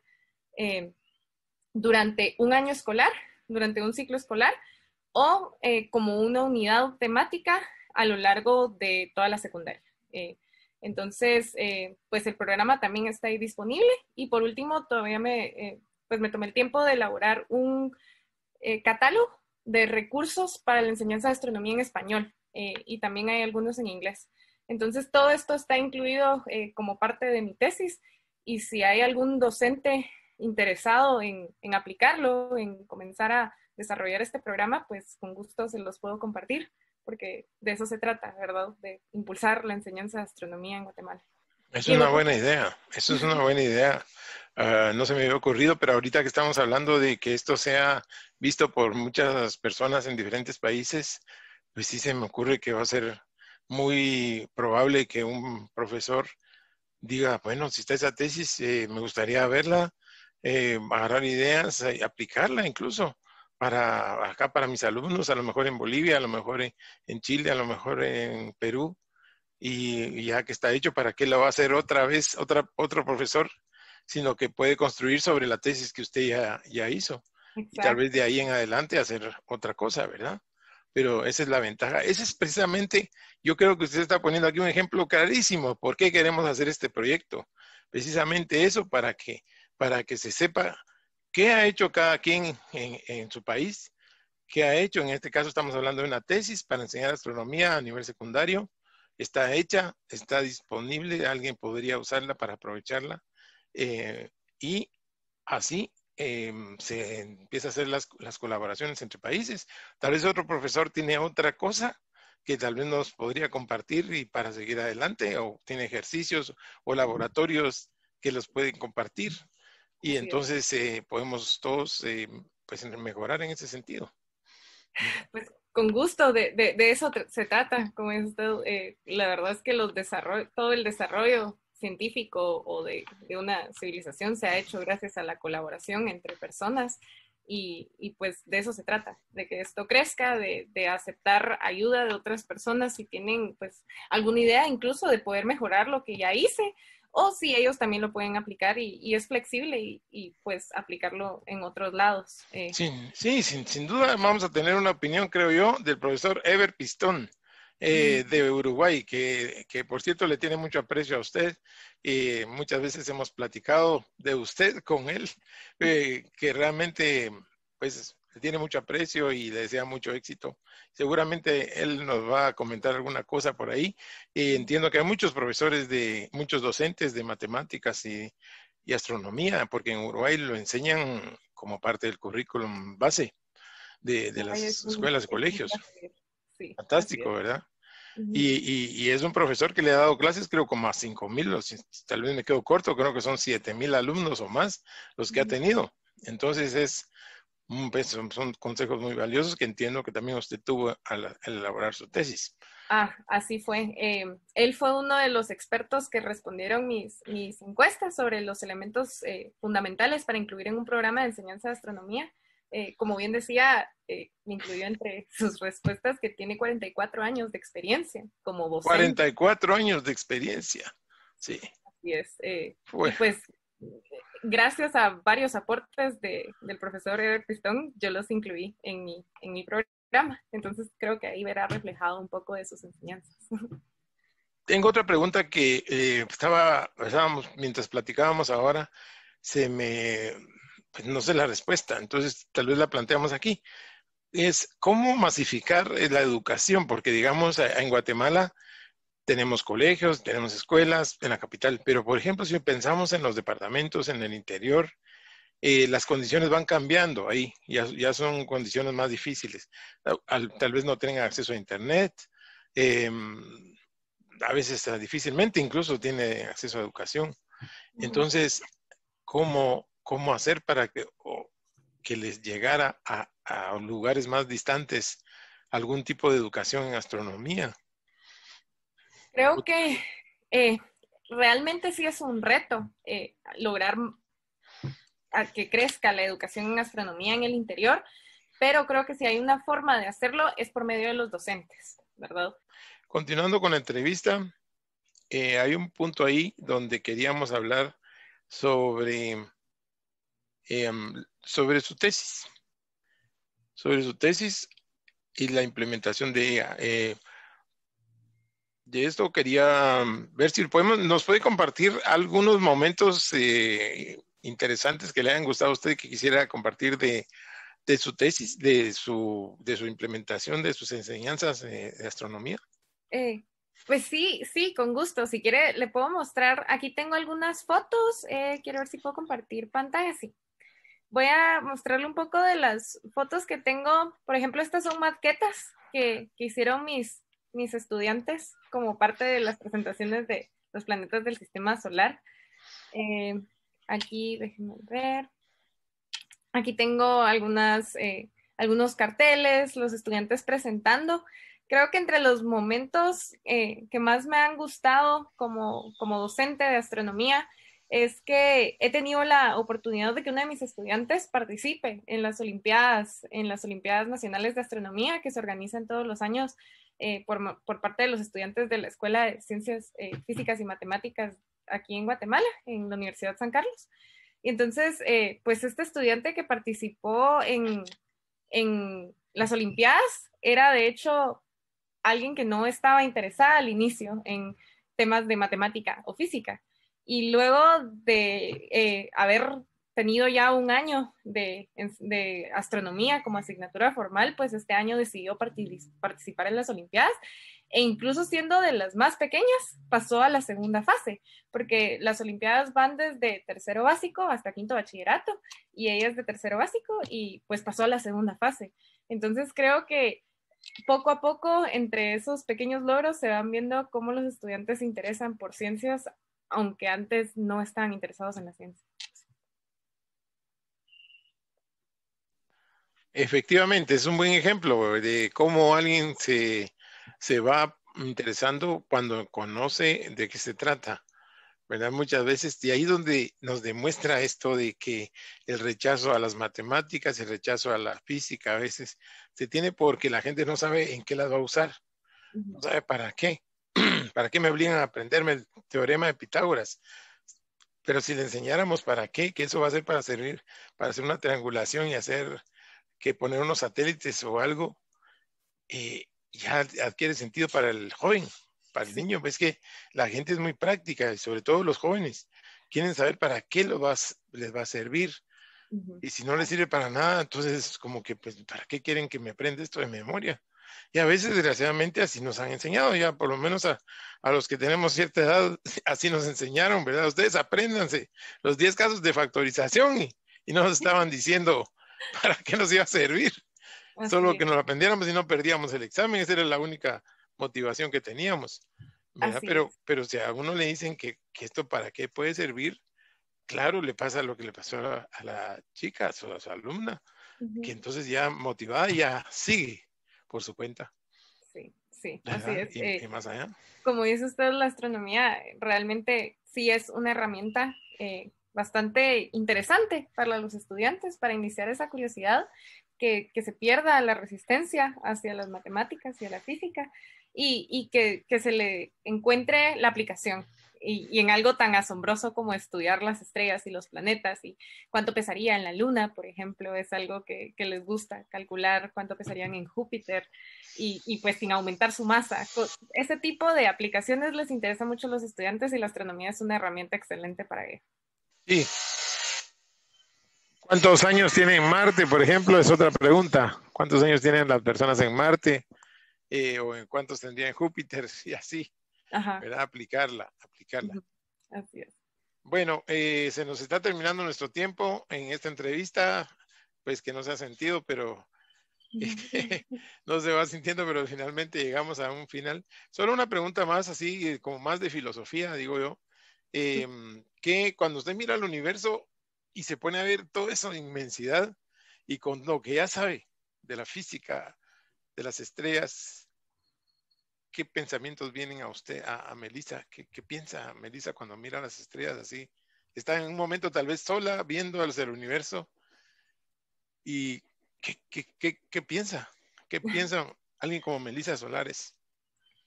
eh, durante un año escolar, durante un ciclo escolar, o eh, como una unidad temática a lo largo de toda la secundaria. entonces, pues el programa también está ahí disponible. Y por último, todavía me, pues me tomé el tiempo de elaborar un catálogo de recursos para la enseñanza de astronomía en español eh, y también hay algunos en inglés. Entonces, todo esto está incluido eh, como parte de mi tesis y si hay algún docente interesado en, aplicarlo, en comenzar a desarrollar este programa, pues con gusto se los puedo compartir, porque de eso se trata, ¿verdad? De impulsar la enseñanza de astronomía en Guatemala. Es una buena idea, eso es una buena idea. Ah, no se me había ocurrido, pero ahorita que estamos hablando de que esto sea visto por muchas personas en diferentes países, pues sí se me ocurre que va a ser muy probable que un profesor diga, bueno, si está esa tesis, eh, me gustaría verla, eh, agarrar ideas eh, y aplicarla incluso para acá, para mis alumnos, a lo mejor en Bolivia, a lo mejor en, Chile, a lo mejor en Perú, y, ya que está hecho, ¿para qué lo va a hacer otra vez otra, otro profesor? Sino que puede construir sobre la tesis que usted ya hizo y tal vez de ahí en adelante hacer otra cosa, ¿verdad? Pero esa es la ventaja. Ese es precisamente, yo creo que usted está poniendo aquí un ejemplo clarísimo, ¿por qué queremos hacer este proyecto? Precisamente eso, para que, para que se sepa qué ha hecho cada quien en, en su país, qué ha hecho, en este caso estamos hablando de una tesis para enseñar astronomía a nivel secundario, está hecha, está disponible, alguien podría usarla para aprovecharla eh, y así Em, se empieza a hacer las, colaboraciones entre países. Tal vez otro profesor tiene otra cosa que tal vez nos podría compartir y para seguir adelante, o tiene ejercicios o laboratorios que los pueden compartir. Y entonces eh, podemos todos em, pues, mejorar en ese sentido. Pues con gusto, de, eso se trata, eh, la verdad es que todo el desarrollo científico o de, una civilización se ha hecho gracias a la colaboración entre personas y, pues de eso se trata, de que esto crezca, de, aceptar ayuda de otras personas si tienen pues alguna idea incluso de poder mejorar lo que ya hice o si ellos también lo pueden aplicar y, es flexible y, pues aplicarlo en otros lados. Eh. Sí, sí, sin, sin duda vamos a tener una opinión, creo yo, del profesor Ever Pistón eh, mm. de Uruguay, que, por cierto le tiene mucho aprecio a usted y eh, muchas veces hemos platicado de usted con él, mm. eh, que realmente pues le tiene mucho aprecio y le desea mucho éxito. Seguramente él nos va a comentar alguna cosa por ahí. y mm. entiendo que hay muchos profesores de, muchos docentes de matemáticas y, astronomía, porque en Uruguay lo enseñan como parte del currículum base de, de las escuelas y colegios. Fantástico, ¿verdad? y, es un profesor que le ha dado clases, creo, como a 5 mil, tal vez me quedo corto, creo que son 7 mil alumnos o más los que ha tenido. Entonces, es, un pues, son, consejos muy valiosos que entiendo que también usted tuvo al, elaborar su tesis. Ah, así fue. Eh, él fue uno de los expertos que respondieron mis, mis encuestas sobre los elementos eh, fundamentales para incluir en un programa de enseñanza de astronomía. Eh, como bien decía, eh, me incluyó entre sus respuestas que tiene 44 años de experiencia como docente. 44 años de experiencia, sí. Así es. Eh, pues gracias a varios aportes del profesor Eder Pistón, yo los incluí en mi, programa. Entonces creo que ahí verá reflejado un poco de sus enseñanzas. Tengo otra pregunta que estaba, estábamos, mientras platicábamos ahora, se me pues, no sé la respuesta, entonces tal vez la planteamos aquí. Es cómo masificar eh, la educación, porque digamos, en Guatemala tenemos colegios, tenemos escuelas en la capital, pero por ejemplo, si pensamos en los departamentos, en el interior, eh, las condiciones van cambiando ahí, ya, ya son condiciones más difíciles. tal vez no tengan acceso a Internet, em, a veces eh, difícilmente incluso tiene acceso a educación. Entonces, ¿cómo cómo hacer para que, que les llegara a, lugares más distantes algún tipo de educación en astronomía. Creo que eh, realmente sí es un reto eh, lograr que crezca la educación en astronomía en el interior, pero creo que si hay una forma de hacerlo es por medio de los docentes, ¿verdad? Continuando con la entrevista, eh, hay un punto ahí donde queríamos hablar sobre Em, sobre su tesis, sobre su tesis y la implementación de ella. Eh, de esto quería em, ver si podemos, nos puede compartir algunos momentos eh, interesantes que le hayan gustado a usted que quisiera compartir de, su tesis, de su, de su implementación, de sus enseñanzas de astronomía. Eh, pues sí, sí, con gusto. Si quiere, le puedo mostrar. Aquí tengo algunas fotos. quiero ver si puedo compartir pantalla. Sí voy a mostrarle un poco de las fotos que tengo. Por ejemplo, estas son maquetas que, hicieron mis, mis estudiantes como parte de las presentaciones de los planetas del sistema solar. Eh, aquí, déjenme ver. Aquí tengo algunas, eh, algunos carteles, los estudiantes presentando. Creo que entre los momentos eh, que más me han gustado como, como docente de astronomía es que he tenido la oportunidad de que una de mis estudiantes participe en las Olimpiadas, en las Olimpiadas Nacionales de Astronomía que se organizan todos los años eh, por, parte de los estudiantes de la Escuela de Ciencias eh, Físicas y Matemáticas aquí en Guatemala, en la Universidad San Carlos. Y entonces, eh, pues este estudiante que participó en, en las Olimpiadas era de hecho alguien que no estaba interesada al inicio en temas de matemática o física. Y luego de eh, haber tenido ya un año de, de, astronomía como asignatura formal, pues este año decidió participar en las Olimpiadas e incluso siendo de las más pequeñas, pasó a la segunda fase, porque las Olimpiadas van desde tercero básico hasta quinto bachillerato y ella es de tercero básico y pues pasó a la segunda fase. Entonces creo que poco a poco entre esos pequeños logros se van viendo cómo los estudiantes se interesan por ciencias aunque antes no estaban interesados en la ciencia. Efectivamente, es un buen ejemplo de cómo alguien se, va interesando cuando conoce de qué se trata, ¿verdad? Muchas veces, y ahí donde nos demuestra esto de que el rechazo a las matemáticas, el rechazo a la física a veces se tiene porque la gente no sabe en qué las va a usar, no sabe para qué. ¿Para qué me obligan a aprenderme el teorema de Pitágoras? Pero si le enseñáramos para qué, que eso va a ser para servir, para hacer una triangulación y hacer que poner unos satélites o algo, eh, ya adquiere sentido para el joven, para el niño. Ves que la gente es muy práctica y sobre todo los jóvenes quieren saber para qué lo vas, les va a servir. Y si no les sirve para nada, entonces es como que, pues, ¿para qué quieren que me aprenda esto de memoria? Y a veces, desgraciadamente, así nos han enseñado, ya por lo menos a, los que tenemos cierta edad, así nos enseñaron, ¿verdad? Ustedes apréndanse los 10 casos de factorización y, nos estaban diciendo para qué nos iba a servir. Solo que nos lo aprendiéramos y no perdíamos el examen, esa era la única motivación que teníamos. Pero, pero si a uno le dicen que, esto para qué puede servir, claro, le pasa lo que le pasó a, la, chica, a su, alumna, que entonces ya motivada ya sigue por su cuenta. Sí, sí, así es. Eh, más allá. Como dice usted, la astronomía realmente sí es una herramienta eh, bastante interesante para los estudiantes, para iniciar esa curiosidad, que, se pierda la resistencia hacia las matemáticas y a la física y, que, se le encuentre la aplicación y, en algo tan asombroso como estudiar las estrellas y los planetas y cuánto pesaría en la Luna, por ejemplo, es algo que, les gusta, calcular cuánto pesarían en Júpiter y, pues sin aumentar su masa. Ese tipo de aplicaciones les interesa mucho a los estudiantes y la astronomía es una herramienta excelente para ello. Sí. ¿Cuántos años tiene Marte, por ejemplo? Es otra pregunta. ¿Cuántos años tienen las personas en Marte? Eh, ¿O en cuántos tendrían Júpiter? Y así. Aplicarla, aplicarla. Bueno, eh, se nos está terminando nuestro tiempo en esta entrevista, pues que no se ha sentido, pero no se va sintiendo, pero finalmente llegamos a un final. Solo una pregunta más, así eh, como más de filosofía, digo yo, em, que cuando usted mira el universo y se pone a ver toda esa inmensidad y con lo que ya sabe de la física, de las estrellas, qué pensamientos vienen a usted, a, Melissa, ¿Qué, piensa Melissa cuando mira las estrellas así. Está en un momento tal vez sola viendo al ser universo y ¿qué, piensa? ¿Qué piensa alguien como Melissa Solares?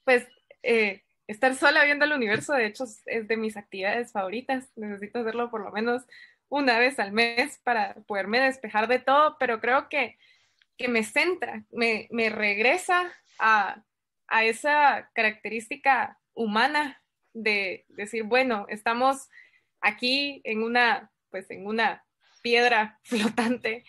Pues eh, estar sola viendo el universo, de hecho, es de mis actividades favoritas. Necesito hacerlo por lo menos una vez al mes para poderme despejar de todo, pero creo que, que me centra, me regresa a, a esa característica humana de decir, bueno, estamos aquí en una, pues en una piedra flotante,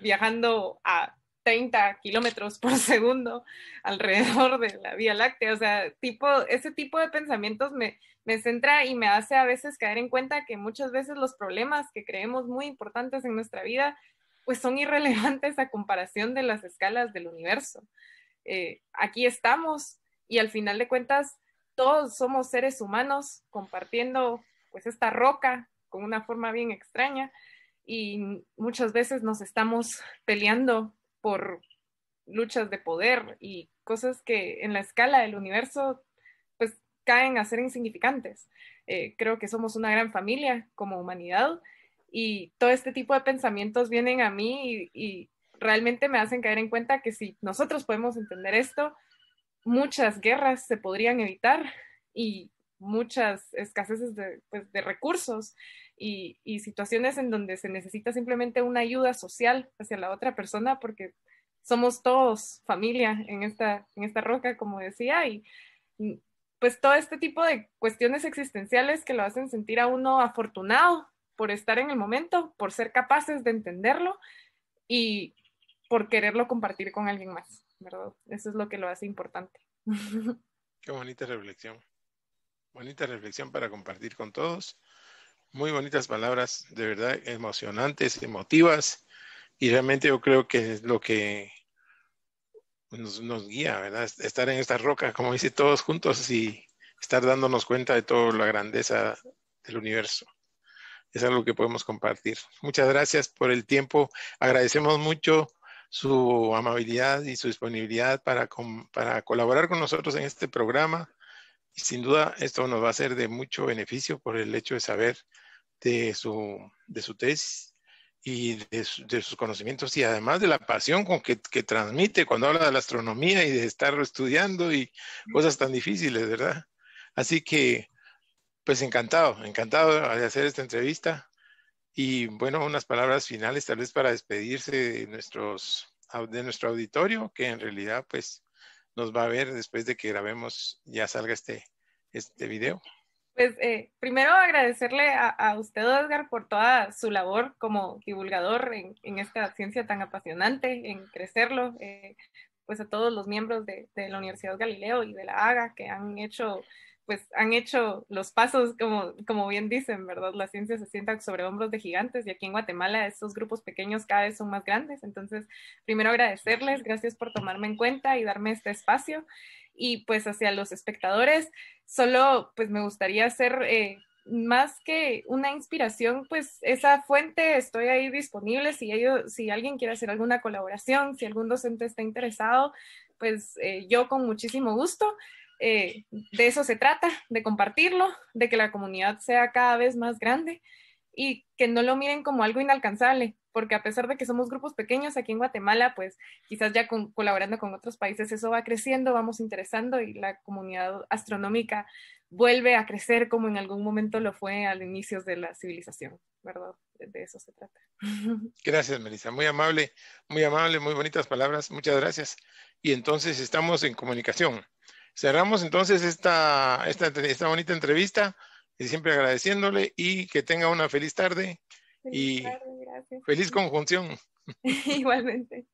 viajando a 30 kilómetros por segundo alrededor de la Vía Láctea. O sea, tipo, ese tipo de pensamientos me, me centra y me hace a veces caer en cuenta que muchas veces los problemas que creemos muy importantes en nuestra vida, pues son irrelevantes a comparación de las escalas del universo. Eh, aquí estamos y al final de cuentas todos somos seres humanos compartiendo pues esta roca con una forma bien extraña y muchas veces nos estamos peleando por luchas de poder y cosas que en la escala del universo pues caen a ser insignificantes. Eh, creo que somos una gran familia como humanidad y todo este tipo de pensamientos vienen a mí y realmente me hacen caer en cuenta que si nosotros podemos entender esto, muchas guerras se podrían evitar y muchas escaseces pues, de, recursos y, y, situaciones en donde se necesita simplemente una ayuda social hacia la otra persona porque somos todos familia en esta, en esta roca, como decía, y pues todo este tipo de cuestiones existenciales que lo hacen sentir a uno afortunado por estar en el momento, por ser capaces de entenderlo y por quererlo compartir con alguien más, ¿verdad? Eso es lo que lo hace importante. Qué bonita reflexión. Bonita reflexión para compartir con todos. Muy bonitas palabras, de verdad, emocionantes, emotivas. Y realmente yo creo que es lo que nos, guía, ¿verdad? Estar en esta roca, como dice, todos juntos y estar dándonos cuenta de toda la grandeza del universo es algo que podemos compartir. Muchas gracias por el tiempo. Agradecemos mucho su amabilidad y su disponibilidad para, colaborar con nosotros en este programa. Y sin duda esto nos va a ser de mucho beneficio por el hecho de saber de su, de su tesis y de, sus conocimientos y además de la pasión con que, transmite cuando habla de la astronomía y de estarlo estudiando y cosas tan difíciles, ¿verdad? Así que, pues encantado, encantado de hacer esta entrevista y bueno, unas palabras finales tal vez para despedirse de, nuestros, de nuestro auditorio, que en realidad pues nos va a ver después de que grabemos, ya salga este, este video. Pues eh, primero agradecerle a, usted, Edgar, por toda su labor como divulgador en, esta ciencia tan apasionante, en crecerlo, eh, pues a todos los miembros de, de, la Universidad Galileo y de la AGA que han hecho pues han hecho los pasos, como, bien dicen, ¿verdad? La ciencia se sienta sobre hombros de gigantes y aquí en Guatemala estos grupos pequeños cada vez son más grandes. Entonces, primero agradecerles, gracias por tomarme en cuenta y darme este espacio. Y pues hacia los espectadores, solo pues me gustaría hacer... Eh, más que una inspiración, pues esa fuente estoy ahí disponible. Si, si alguien quiere hacer alguna colaboración, si algún docente está interesado, pues eh, yo con muchísimo gusto. Eh, de eso se trata, de compartirlo, de que la comunidad sea cada vez más grande y que no lo miren como algo inalcanzable, porque a pesar de que somos grupos pequeños aquí en Guatemala, pues quizás ya colaborando con otros países eso va creciendo, vamos interesando y la comunidad astronómica vuelve a crecer como en algún momento lo fue al inicios de la civilización, ¿verdad? De eso se trata. Gracias, Melissa. Muy amable, muy amable, muy bonitas palabras. Muchas gracias. Y entonces estamos en comunicación. Cerramos entonces esta, esta, esta bonita entrevista y siempre agradeciéndole y que tenga una feliz tarde y feliz conjunción. Igualmente.